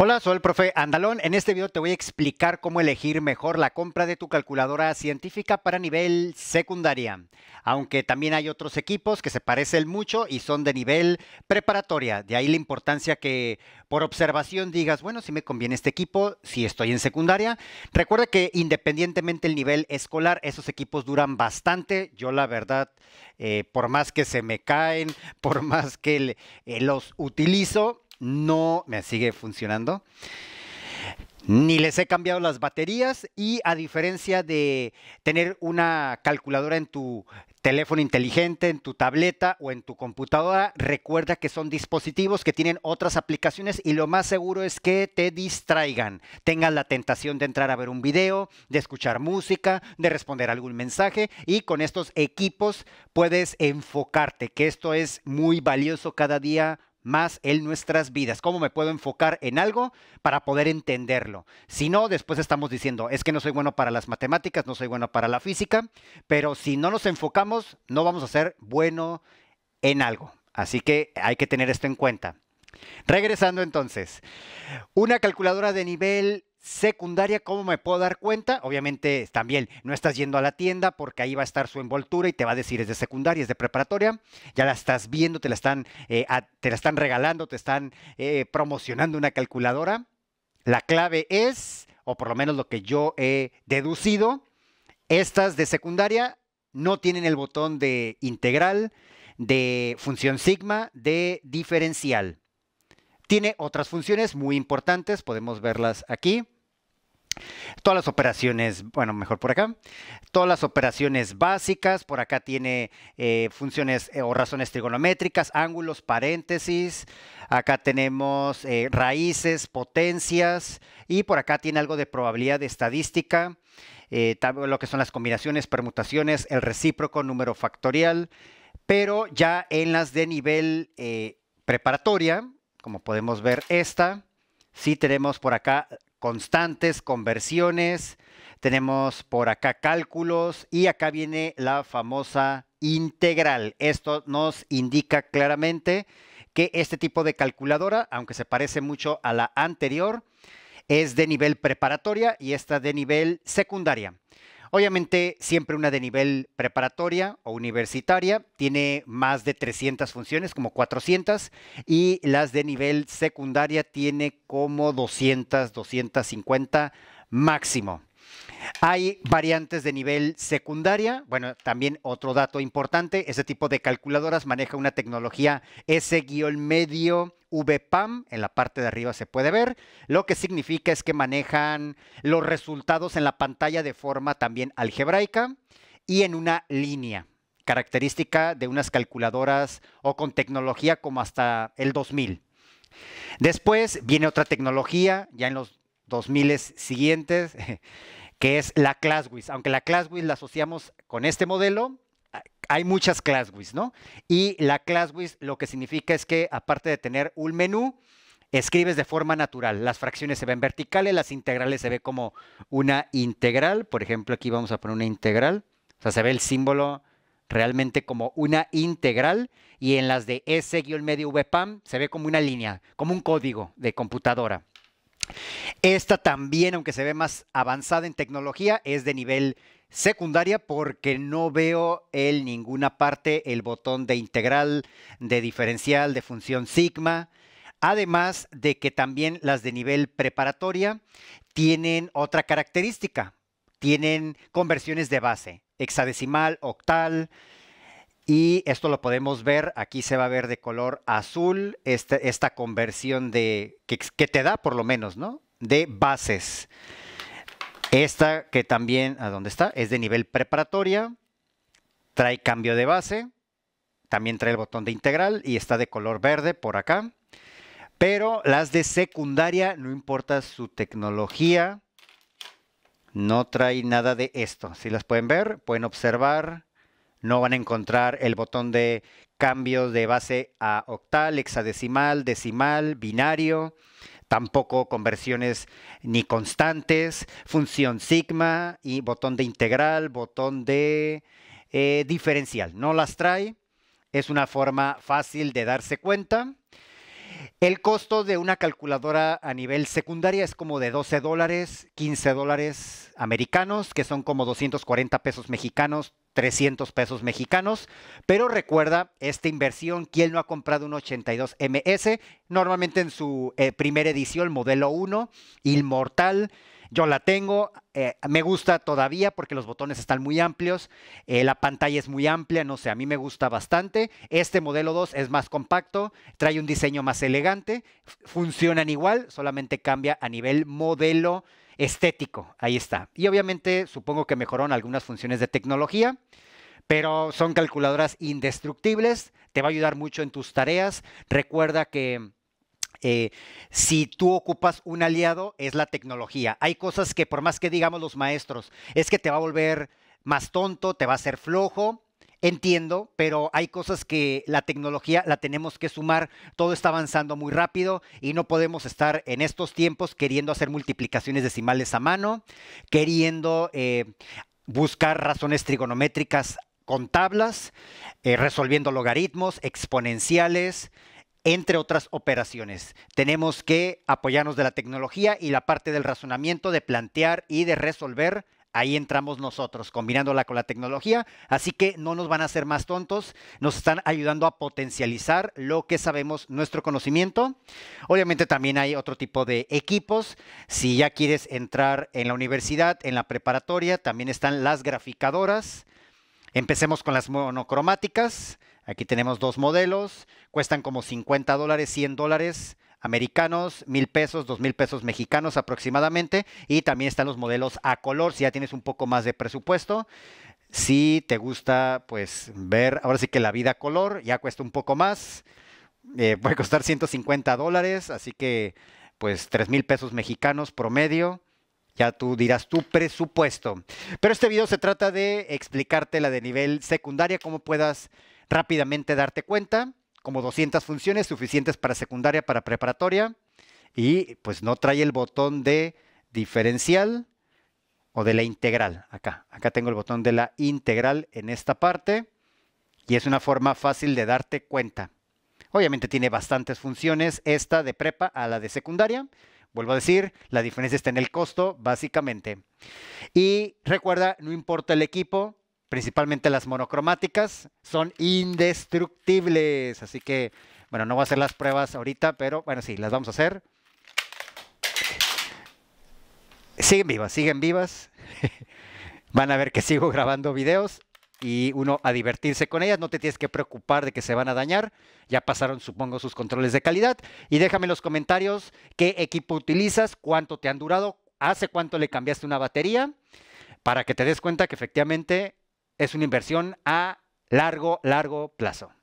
Hola, soy el profe Andalón. En este video te voy a explicar cómo elegir mejor la compra de tu calculadora científica para nivel secundaria. Aunque también hay otros equipos que se parecen mucho y son de nivel preparatoria. De ahí la importancia que por observación digas, bueno, si me conviene este equipo, si estoy en secundaria. Recuerda que independientemente del nivel escolar, esos equipos duran bastante. Yo la verdad, eh, por más que se me caen, por más que eh, los utilizo, no me sigue funcionando. Ni les he cambiado las baterías y a diferencia de tener una calculadora en tu teléfono inteligente, en tu tableta o en tu computadora, recuerda que son dispositivos que tienen otras aplicaciones y lo más seguro es que te distraigan. tengan la tentación de entrar a ver un video, de escuchar música, de responder algún mensaje y con estos equipos puedes enfocarte, que esto es muy valioso cada día más en nuestras vidas. ¿Cómo me puedo enfocar en algo para poder entenderlo? Si no, después estamos diciendo, es que no soy bueno para las matemáticas, no soy bueno para la física, pero si no nos enfocamos, no vamos a ser bueno en algo. Así que hay que tener esto en cuenta. Regresando entonces, una calculadora de nivel secundaria, ¿cómo me puedo dar cuenta? Obviamente también no estás yendo a la tienda porque ahí va a estar su envoltura y te va a decir es de secundaria, es de preparatoria, ya la estás viendo, te la están, eh, te la están regalando, te están eh, promocionando una calculadora. La clave es, o por lo menos lo que yo he deducido, estas de secundaria no tienen el botón de integral, de función sigma, de diferencial. Tiene otras funciones muy importantes, podemos verlas aquí. Todas las operaciones, bueno, mejor por acá. Todas las operaciones básicas, por acá tiene eh, funciones eh, o razones trigonométricas, ángulos, paréntesis. Acá tenemos eh, raíces, potencias y por acá tiene algo de probabilidad estadística. lo que son las combinaciones, permutaciones, el recíproco, número factorial. Pero ya en las de nivel preparatoria, como podemos ver esta, sí tenemos por acá constantes, conversiones, tenemos por acá cálculos y acá viene la famosa integral. Esto nos indica claramente que este tipo de calculadora, aunque se parece mucho a la anterior, es de nivel preparatoria y esta de nivel secundaria. Obviamente, siempre una de nivel preparatoria o universitaria tiene más de 300 funciones, como 400, y las de nivel secundaria tiene como 200, 250 máximo. Hay variantes de nivel secundaria. Bueno, también otro dato importante, ese tipo de calculadoras maneja una tecnología S-medio VPAM, en la parte de arriba se puede ver, lo que significa es que manejan los resultados en la pantalla de forma también algebraica y en una línea, característica de unas calculadoras o con tecnología como hasta el 2000. Después viene otra tecnología, ya en los 2000 siguientes, que es la ClassWiz. Aunque la ClassWiz la asociamos con este modelo, hay muchas ClassWiz, ¿no? Y la ClassWiz lo que significa es que aparte de tener un menú, escribes de forma natural. Las fracciones se ven verticales, las integrales se ven como una integral. Por ejemplo, aquí vamos a poner una integral. O sea, se ve el símbolo realmente como una integral y en las de S-medio VPAM se ve como una línea, como un código de computadora. Esta también, aunque se ve más avanzada en tecnología, es de nivel secundaria porque no veo en ninguna parte el botón de integral, de diferencial, de función sigma. Además de que también las de nivel preparatoria tienen otra característica, tienen conversiones de base, hexadecimal, octal, y esto lo podemos ver, aquí se va a ver de color azul esta, esta conversión de, que, te da por lo menos, ¿no? De bases. Esta que también, ¿a dónde está? Es de nivel preparatoria, trae cambio de base, también trae el botón de integral y está de color verde por acá. Pero las de secundaria, no importa su tecnología, no trae nada de esto. Si las pueden ver, pueden observar no van a encontrar el botón de cambios de base a octal, hexadecimal, decimal, binario, tampoco conversiones ni constantes, función sigma y botón de integral, botón de eh, diferencial. No las trae. Es una forma fácil de darse cuenta. El costo de una calculadora a nivel secundaria es como de 12 dólares, 15 dólares americanos, que son como 240 pesos mexicanos, 300 pesos mexicanos. Pero recuerda, esta inversión, ¿quién no ha comprado un 82MS? Normalmente en su eh, primera edición, el modelo 1, Inmortal. Yo la tengo, eh, me gusta todavía porque los botones están muy amplios, eh, la pantalla es muy amplia, no sé, a mí me gusta bastante. Este modelo 2 es más compacto, trae un diseño más elegante, funcionan igual, solamente cambia a nivel modelo estético, ahí está. Y obviamente supongo que mejoraron algunas funciones de tecnología pero son calculadoras indestructibles, te va a ayudar mucho en tus tareas. Recuerda que eh, si tú ocupas un aliado, es la tecnología. Hay cosas que por más que digamos los maestros, es que te va a volver más tonto, te va a hacer flojo. Entiendo, pero hay cosas que la tecnología la tenemos que sumar. Todo está avanzando muy rápido y no podemos estar en estos tiempos queriendo hacer multiplicaciones decimales a mano, queriendo eh, buscar razones trigonométricas con tablas, eh, resolviendo logaritmos, exponenciales, entre otras operaciones. Tenemos que apoyarnos de la tecnología y la parte del razonamiento, de plantear y de resolver ahí entramos nosotros, combinándola con la tecnología. Así que no nos van a hacer más tontos, nos están ayudando a potencializar lo que sabemos, nuestro conocimiento. Obviamente también hay otro tipo de equipos. Si ya quieres entrar en la universidad, en la preparatoria, también están las graficadoras. Empecemos con las monocromáticas. Aquí tenemos dos modelos, cuestan como 50 dólares, 100 dólares americanos, mil pesos, dos mil pesos mexicanos aproximadamente. Y también están los modelos a color, si ya tienes un poco más de presupuesto. Si te gusta, pues ver, ahora sí que la vida a color ya cuesta un poco más. Eh, puede costar 150 dólares, así que pues tres mil pesos mexicanos promedio. Ya tú dirás tu presupuesto. Pero este video se trata de explicarte la de nivel secundaria, cómo puedas rápidamente darte cuenta, como 200 funciones suficientes para secundaria, para preparatoria, y pues no trae el botón de diferencial o de la integral. Acá, acá tengo el botón de la integral en esta parte, y es una forma fácil de darte cuenta. Obviamente tiene bastantes funciones, esta de prepa a la de secundaria. Vuelvo a decir, la diferencia está en el costo, básicamente. Y recuerda, no importa el equipo, principalmente las monocromáticas, son indestructibles. Así que, bueno, no voy a hacer las pruebas ahorita, pero bueno, sí, las vamos a hacer. Siguen vivas, siguen vivas. Van a ver que sigo grabando videos y uno a divertirse con ellas, no te tienes que preocupar de que se van a dañar, ya pasaron supongo sus controles de calidad y déjame en los comentarios qué equipo utilizas, cuánto te han durado, hace cuánto le cambiaste una batería, para que te des cuenta que efectivamente es una inversión a largo, largo plazo.